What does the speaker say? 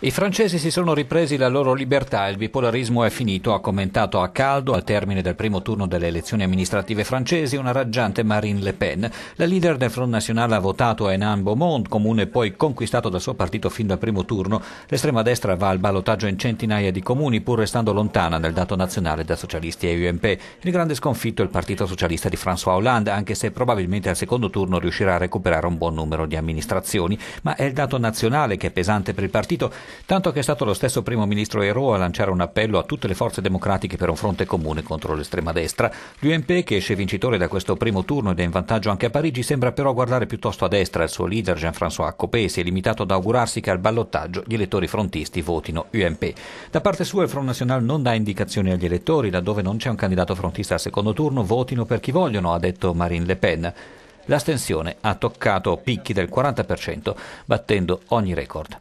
I francesi si sono ripresi la loro libertà, il bipolarismo è finito, ha commentato a caldo al termine del primo turno delle elezioni amministrative francesi una raggiante Marine Le Pen. La leader del Front National ha votato a Enan Beaumont, comune poi conquistato dal suo partito fin dal primo turno. L'estrema destra va al ballottaggio in centinaia di comuni pur restando lontana nel dato nazionale da socialisti e UMP. Il grande sconfitto è il Partito Socialista di François Hollande, anche se probabilmente al secondo turno riuscirà a recuperare un buon numero di amministrazioni, ma è il dato nazionale che è pesante pesante per il partito, tanto che è stato lo stesso primo ministro Ero a lanciare un appello a tutte le forze democratiche per un fronte comune contro l'estrema destra. L'UMP, che esce vincitore da questo primo turno ed è in vantaggio anche a Parigi, sembra però guardare piuttosto a destra. Il suo leader Jean-François Copé si è limitato ad augurarsi che al ballottaggio gli elettori frontisti votino UMP. Da parte sua il Front National non dà indicazioni agli elettori, laddove non c'è un candidato frontista al secondo turno, votino per chi vogliono, ha detto Marine Le Pen l'astensione ha toccato picchi del 40%, battendo ogni record.